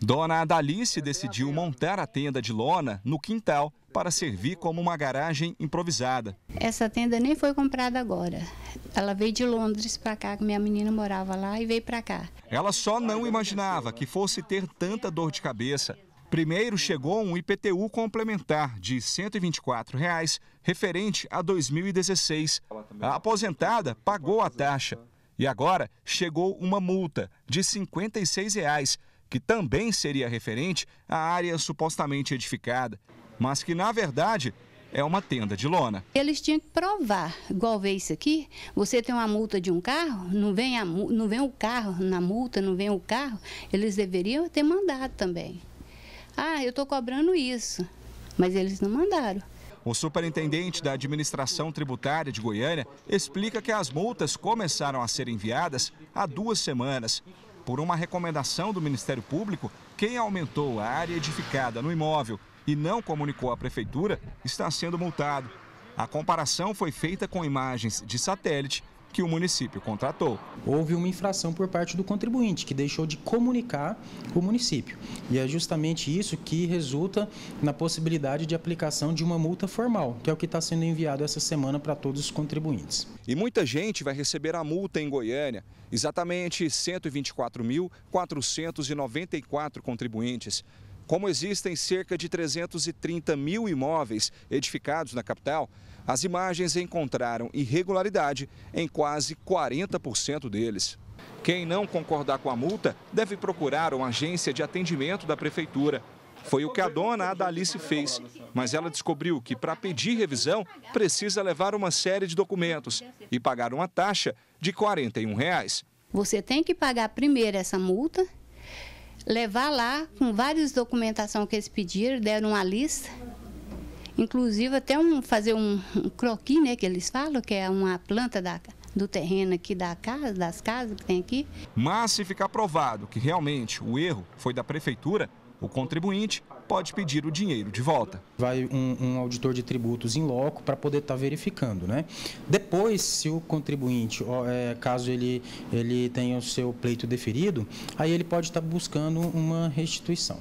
Dona Adalice é decidiu montar a tenda de lona no quintal para servir como uma garagem improvisada. Essa tenda nem foi comprada agora. Ela veio de Londres para cá, que minha menina morava lá e veio para cá. Ela só não imaginava que fosse ter tanta dor de cabeça. Primeiro chegou um IPTU complementar de R$ 124, reais, referente a 2016. A aposentada pagou a taxa. E agora chegou uma multa de R$ 56, reais, que também seria referente à área supostamente edificada, mas que, na verdade, é uma tenda de lona. Eles tinham que provar, igual vê isso aqui, você tem uma multa de um carro, não vem, a, não vem o carro na multa, não vem o carro, eles deveriam ter mandado também. Ah, eu estou cobrando isso, mas eles não mandaram. O superintendente da Administração Tributária de Goiânia explica que as multas começaram a ser enviadas há duas semanas, por uma recomendação do Ministério Público, quem aumentou a área edificada no imóvel e não comunicou à prefeitura está sendo multado. A comparação foi feita com imagens de satélite que o município contratou. Houve uma infração por parte do contribuinte, que deixou de comunicar o município. E é justamente isso que resulta na possibilidade de aplicação de uma multa formal, que é o que está sendo enviado essa semana para todos os contribuintes. E muita gente vai receber a multa em Goiânia, exatamente 124.494 contribuintes. Como existem cerca de 330 mil imóveis edificados na capital, as imagens encontraram irregularidade em quase 40% deles. Quem não concordar com a multa deve procurar uma agência de atendimento da prefeitura. Foi o que a dona Adalice fez, mas ela descobriu que para pedir revisão precisa levar uma série de documentos e pagar uma taxa de R$ 41. Reais. Você tem que pagar primeiro essa multa levar lá com várias documentação que eles pediram, deram uma lista. Inclusive até um, fazer um, um croquis, né, que eles falam, que é uma planta da, do terreno aqui da casa, das casas que tem aqui. Mas se ficar provado que realmente o erro foi da prefeitura, o contribuinte pode pedir o dinheiro de volta. Vai um, um auditor de tributos em loco para poder estar tá verificando. Né? Depois, se o contribuinte, é, caso ele, ele tenha o seu pleito deferido, aí ele pode estar tá buscando uma restituição.